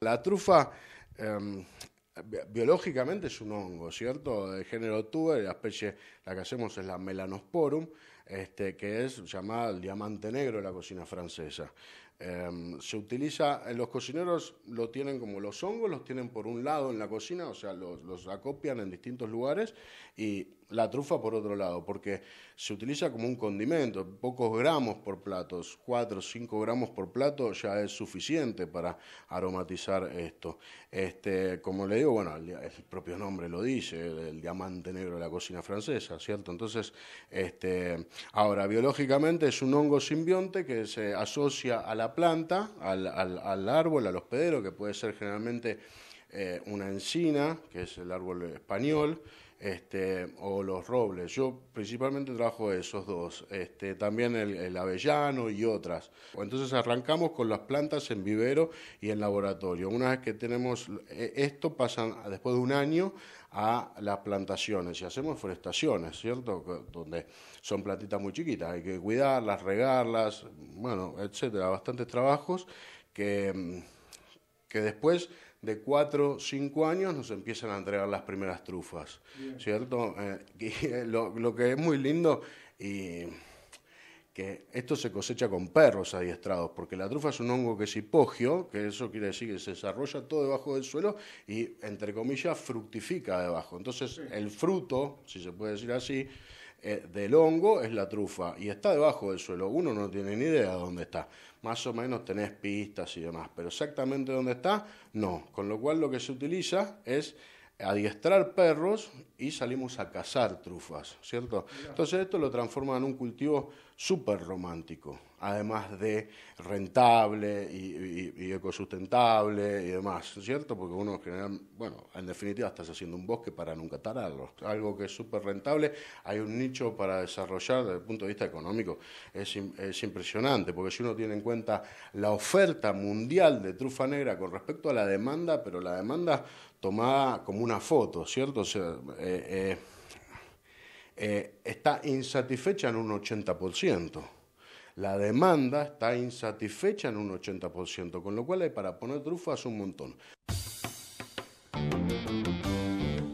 La trufa em, biológicamente es un hongo, ¿cierto? De género tuber, la especie la que hacemos es la melanosporum, este, que es llamado el diamante negro de la cocina francesa. Em, se utiliza, eh, los cocineros lo tienen como los hongos, los tienen por un lado en la cocina, o sea, los, acopian en distintos lugares y la trufa por otro lado, porque se utiliza como un condimento, pocos gramos por plato, 4 o 5 gramos por plato ya es suficiente para aromatizar esto. Este, como le digo, bueno, el, propio nombre lo dice, el, diamante negro de la cocina francesa, ¿cierto? Entonces, este, Ahora, biológicamente es un hongo simbionte que se asocia a la planta, al, al árbol, al hospedero, que puede ser generalmente eh, una encina, que es el árbol español, este, o los robles. Yo principalmente trabajo esos dos, este, también el, avellano y otras. Entonces arrancamos con las plantas en vivero y en laboratorio. Una vez que tenemos eh, esto, pasan después de un año a las plantaciones y hacemos forestaciones, ¿cierto? Donde son plantitas muy chiquitas, hay que cuidarlas, regarlas, bueno, etcétera. Bastantes trabajos que mm, después de 4 o 5 años nos empiezan a entregar las primeras trufas, ¿cierto? Eh, lo, que es muy lindo y que esto se cosecha con perros adiestrados, porque la trufa es un hongo que es hipogio, que eso quiere decir que se desarrolla todo debajo del suelo y, entre comillas, fructifica debajo. Entonces, el fruto, si se puede decir así, eh, del hongo es la trufa y está debajo del suelo. Uno no tiene ni idea de dónde está. Más o menos tenés pistas y demás, pero exactamente dónde está, no. Con lo cual lo que se utiliza es adiestrar perros y salimos a cazar trufas, ¿cierto? Entonces esto lo transforma en un cultivo súper romántico además de rentable y, ecosustentable y demás, ¿cierto? Porque uno genera, bueno, en definitiva estás haciendo un bosque para nunca tararlo, algo que es súper rentable, hay un nicho para desarrollar desde el punto de vista económico, es, impresionante, porque si uno tiene en cuenta la oferta mundial de trufa negra con respecto a la demanda, pero la demanda tomada como una foto, ¿cierto? O sea, eh, eh, eh, está insatisfecha en un 80%. La demanda está insatisfecha en un 80%, con lo cual hay para poner trufas un montón.